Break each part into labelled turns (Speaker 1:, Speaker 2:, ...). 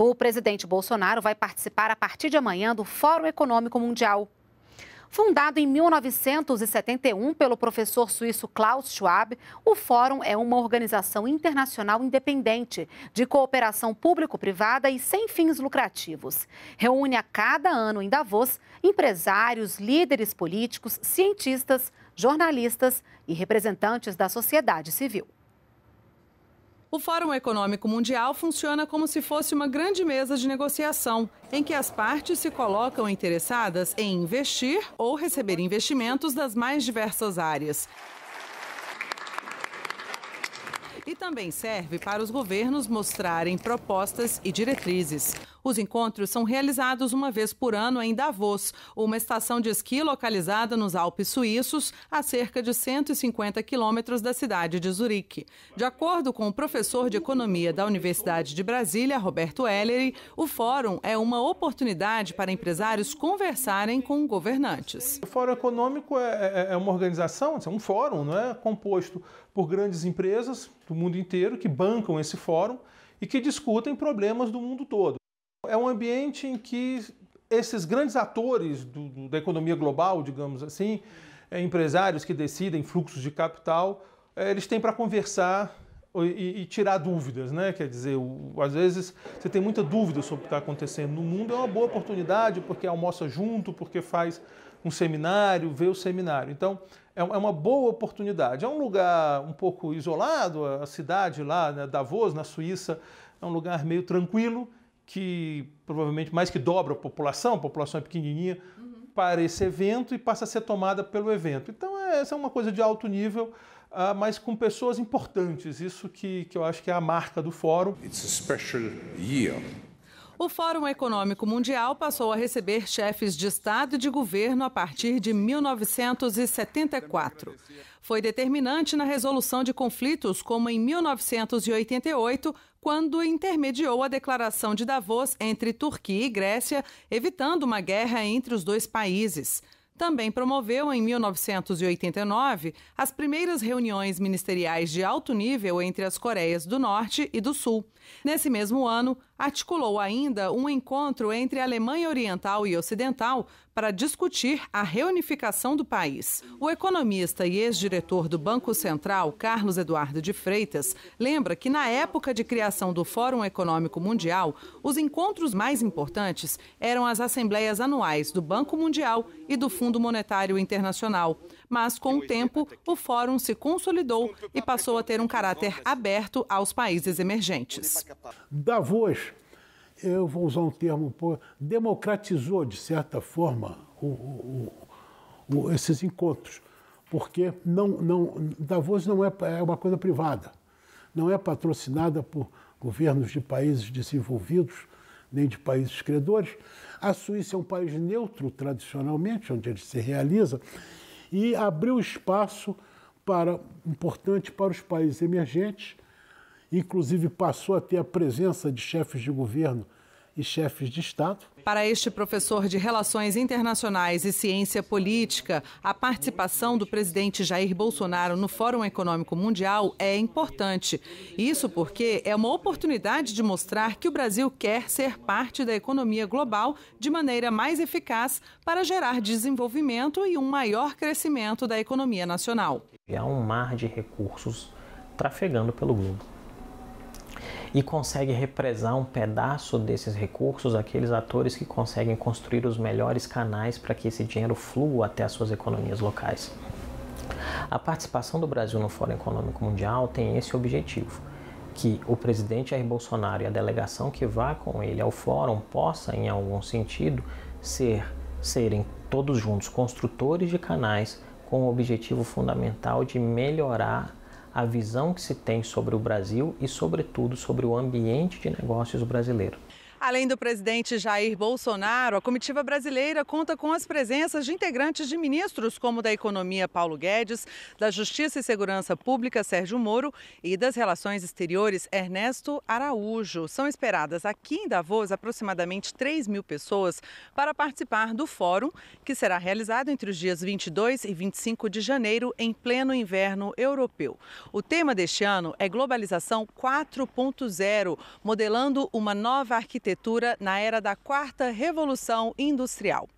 Speaker 1: O presidente Bolsonaro vai participar a partir de amanhã do Fórum Econômico Mundial. Fundado em 1971 pelo professor suíço Klaus Schwab, o Fórum é uma organização internacional independente de cooperação público-privada e sem fins lucrativos. Reúne a cada ano em Davos empresários, líderes políticos, cientistas, jornalistas e representantes da sociedade civil.
Speaker 2: O Fórum Econômico Mundial funciona como se fosse uma grande mesa de negociação, em que as partes se colocam interessadas em investir ou receber investimentos das mais diversas áreas. E também serve para os governos mostrarem propostas e diretrizes. Os encontros são realizados uma vez por ano em Davos, uma estação de esqui localizada nos Alpes Suíços, a cerca de 150 quilômetros da cidade de Zurique. De acordo com o professor de economia da Universidade de Brasília, Roberto Ellery, o fórum é uma oportunidade para empresários conversarem
Speaker 3: com governantes. O Fórum Econômico é, é, é uma organização, é um fórum, não é composto por grandes empresas do mundo inteiro que bancam esse fórum e que discutem problemas do mundo todo. É um ambiente em que esses grandes atores do, do, da economia global, digamos assim, é, empresários que decidem fluxos de capital, é, eles têm para conversar e, e, tirar dúvidas, né? Quer dizer, o, às vezes você tem muita dúvida sobre o que está acontecendo no mundo, é uma boa oportunidade porque almoça junto, porque faz um seminário, vê o seminário. Então, é, é uma boa oportunidade. É um lugar um pouco isolado, a cidade lá, né, Davos, na Suíça, é um lugar meio tranquilo, que provavelmente mais que dobra a população, a população é pequenininha, uhum. para esse evento e passa a ser tomada pelo evento. Então, é, essa é uma coisa de alto nível, uh, mas com pessoas importantes. Isso que, que eu acho que é a marca do fórum. It's a special year.
Speaker 2: O Fórum Econômico Mundial passou a receber chefes de Estado e de governo a partir de 1974. Foi determinante na resolução de conflitos, como em 1988, quando intermediou a declaração de Davos entre Turquia e Grécia, evitando uma guerra entre os dois países. Também promoveu, em 1989, as primeiras reuniões ministeriais de alto nível entre as Coreias do Norte e do Sul. Nesse mesmo ano, articulou ainda um encontro entre Alemanha Oriental e Ocidental para discutir a reunificação do país. O economista e ex-diretor do Banco Central, Carlos Eduardo de Freitas, lembra que na época de criação do Fórum Econômico Mundial, os encontros mais importantes eram as assembleias anuais do Banco Mundial e do Fundo Monetário Internacional mas com o tempo o fórum se consolidou e passou a ter um caráter aberto aos países emergentes.
Speaker 3: Davos, eu vou usar um termo democratizou, de certa forma, o, o, o, esses encontros, porque não, não, Davos não é, é uma coisa privada, não é patrocinada por governos de países desenvolvidos, nem de países credores. A Suíça é um país neutro, tradicionalmente, onde ele se realiza, e abriu espaço para importante para os países emergentes, inclusive passou a ter a presença de chefes de governo e chefes de Estado.
Speaker 2: Para este professor de Relações Internacionais e Ciência Política, a participação do presidente Jair Bolsonaro no Fórum Econômico Mundial é importante. Isso porque é uma oportunidade de mostrar que o Brasil quer ser parte da economia global de maneira mais eficaz para gerar desenvolvimento e um maior crescimento da economia nacional.
Speaker 3: Há é um mar de
Speaker 4: recursos trafegando pelo globo e consegue represar um pedaço desses recursos aqueles atores que conseguem construir os melhores canais para que esse dinheiro flua até as suas economias locais. A participação do Brasil no Fórum Econômico Mundial tem esse objetivo que o presidente Jair Bolsonaro e a delegação que vá com ele ao fórum possa, em algum sentido, ser serem todos juntos construtores de canais com o objetivo fundamental de melhorar a visão que se tem sobre o Brasil e, sobretudo, sobre o ambiente de negócios brasileiro.
Speaker 2: Além do presidente Jair Bolsonaro, a comitiva brasileira conta com as presenças de integrantes de ministros como da Economia Paulo Guedes, da Justiça e Segurança Pública Sérgio Moro e das Relações Exteriores Ernesto Araújo. São esperadas aqui em Davos aproximadamente 3 mil pessoas para participar do fórum, que será realizado entre os dias 22 e 25 de janeiro, em pleno inverno europeu. O tema deste ano é Globalização 4.0, modelando uma nova arquitetura arquitetura na era da quarta revolução industrial.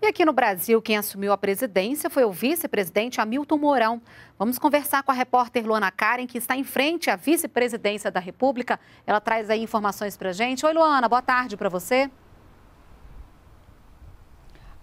Speaker 1: E aqui no Brasil, quem assumiu a presidência foi o vice-presidente Hamilton Mourão. Vamos conversar com a repórter Luana Karen, que está em frente à vice-presidência da República. Ela traz aí informações para gente. Oi, Luana, boa tarde para você.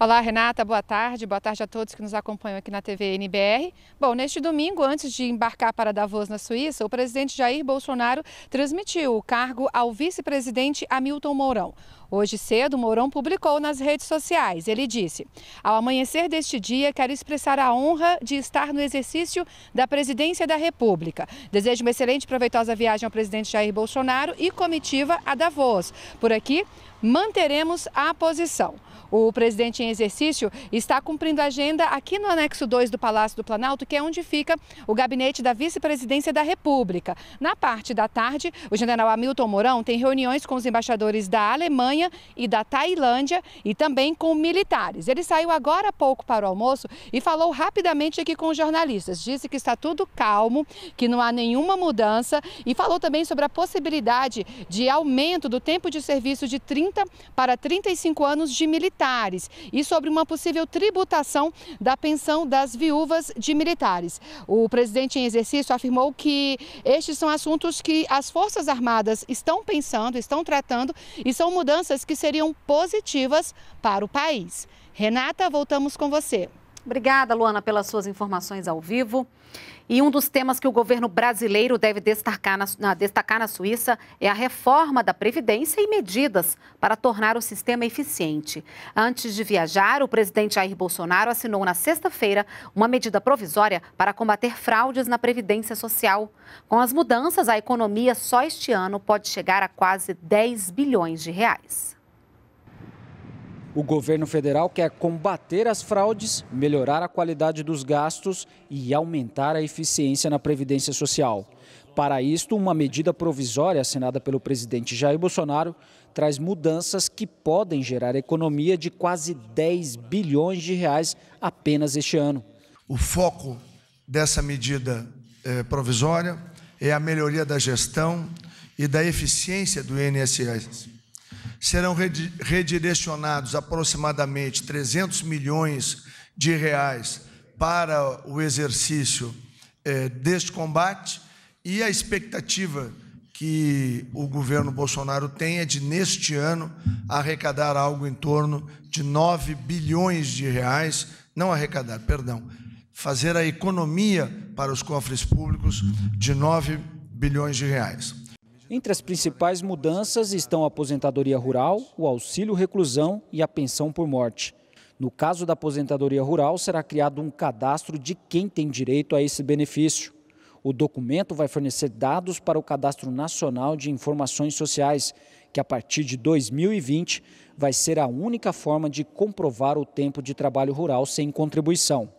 Speaker 5: Olá, Renata, boa tarde. Boa tarde a todos que nos acompanham aqui na TV NBR. Bom, neste domingo, antes de embarcar para Davos, na Suíça, o presidente Jair Bolsonaro transmitiu o cargo ao vice-presidente Hamilton Mourão. Hoje cedo, Mourão publicou nas redes sociais. Ele disse: Ao amanhecer deste dia, quero expressar a honra de estar no exercício da presidência da República. Desejo uma excelente e proveitosa viagem ao presidente Jair Bolsonaro e comitiva a Davos. Por aqui, manteremos a posição. O presidente em exercício está cumprindo a agenda aqui no anexo 2 do Palácio do Planalto, que é onde fica o gabinete da vice-presidência da República. Na parte da tarde, o general Hamilton Mourão tem reuniões com os embaixadores da Alemanha e da Tailândia e também com militares. Ele saiu agora há pouco para o almoço e falou rapidamente aqui com os jornalistas. Disse que está tudo calmo, que não há nenhuma mudança e falou também sobre a possibilidade de aumento do tempo de serviço de 30 para 35 anos de militares militares e sobre uma possível tributação da pensão das viúvas de militares. O presidente em exercício afirmou que estes são assuntos que as Forças Armadas estão pensando, estão tratando e são mudanças que seriam positivas para o
Speaker 1: país. Renata, voltamos com você. Obrigada, Luana, pelas suas informações ao vivo. E um dos temas que o governo brasileiro deve destacar na, destacar na Suíça é a reforma da Previdência e medidas para tornar o sistema eficiente. Antes de viajar, o presidente Jair Bolsonaro assinou na sexta-feira uma medida provisória para combater fraudes na Previdência Social. Com as mudanças, a economia só este ano pode chegar a quase 10 bilhões de reais.
Speaker 4: O governo federal quer combater as fraudes, melhorar a qualidade dos gastos e aumentar a eficiência na Previdência Social. Para isto, uma medida provisória assinada pelo presidente Jair Bolsonaro traz mudanças que podem gerar economia de quase 10 bilhões de reais apenas este ano. O foco dessa
Speaker 3: medida eh, provisória é a melhoria da gestão e da eficiência do INSS serão redirecionados aproximadamente 300 milhões de reais para o exercício eh, deste combate e a expectativa que o governo Bolsonaro tem é de, neste ano, arrecadar algo em torno de 9 bilhões de reais, não arrecadar, perdão, fazer a economia para os cofres públicos de 9 bilhões de reais. Entre as
Speaker 4: principais mudanças estão a aposentadoria rural, o auxílio reclusão e a pensão por morte. No caso da aposentadoria rural, será criado um cadastro de quem tem direito a esse benefício. O documento vai fornecer dados para o Cadastro Nacional de Informações Sociais, que a partir de 2020 vai ser a única forma de comprovar o tempo de trabalho rural sem contribuição.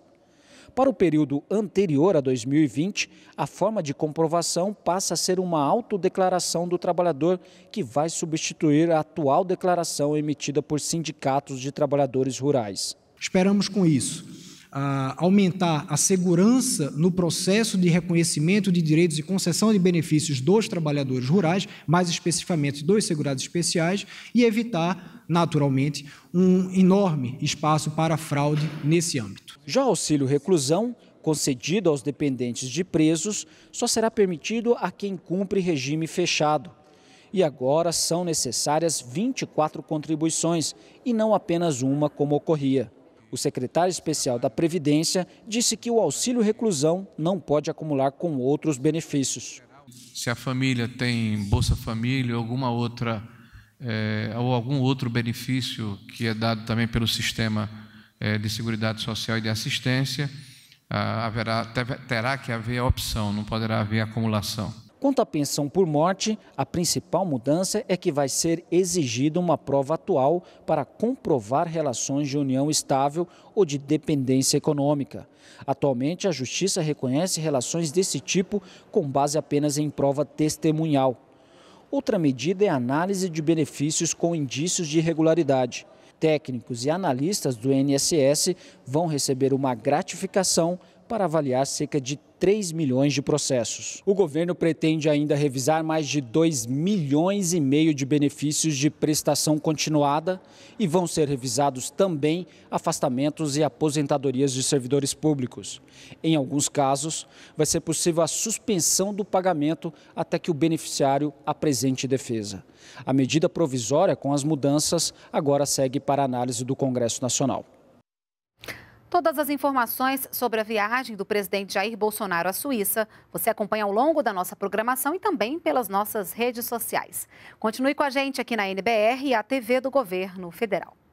Speaker 4: Para o período anterior a 2020, a forma de comprovação passa a ser uma autodeclaração do trabalhador, que vai substituir a atual declaração emitida por sindicatos de trabalhadores rurais. Esperamos com isso aumentar a segurança no processo de reconhecimento de direitos e concessão de benefícios dos trabalhadores rurais, mais especificamente dos segurados especiais, e evitar, naturalmente, um enorme espaço para fraude nesse âmbito. Já auxílio reclusão, concedido aos dependentes de presos, só será permitido a quem cumpre regime fechado e agora são necessárias 24 contribuições e não apenas uma como ocorria. O secretário especial da Previdência disse que o auxílio reclusão não pode acumular com outros benefícios. Se a família tem Bolsa Família ou alguma outra é, ou algum outro benefício que é dado também pelo sistema é, de Seguridade Social e de Assistência, ah, haverá, terá que haver opção, não poderá haver acumulação. Quanto à pensão por morte, a principal mudança é que vai ser exigida uma prova atual para comprovar relações de união estável ou de dependência econômica. Atualmente, a Justiça reconhece relações desse tipo com base apenas em prova testemunhal. Outra medida é a análise de benefícios com indícios de irregularidade. Técnicos e analistas do INSS vão receber uma gratificação para avaliar cerca de 3 milhões de processos. O governo pretende ainda revisar mais de 2 milhões e meio de benefícios de prestação continuada e vão ser revisados também afastamentos e aposentadorias de servidores públicos. Em alguns casos, vai ser possível a suspensão do pagamento até que o beneficiário apresente defesa. A medida provisória com as mudanças agora segue para análise do Congresso Nacional.
Speaker 1: Todas as informações sobre a viagem do presidente Jair Bolsonaro à Suíça você acompanha ao longo da nossa programação e também pelas nossas redes sociais. Continue com a gente aqui na NBR e a TV do Governo Federal.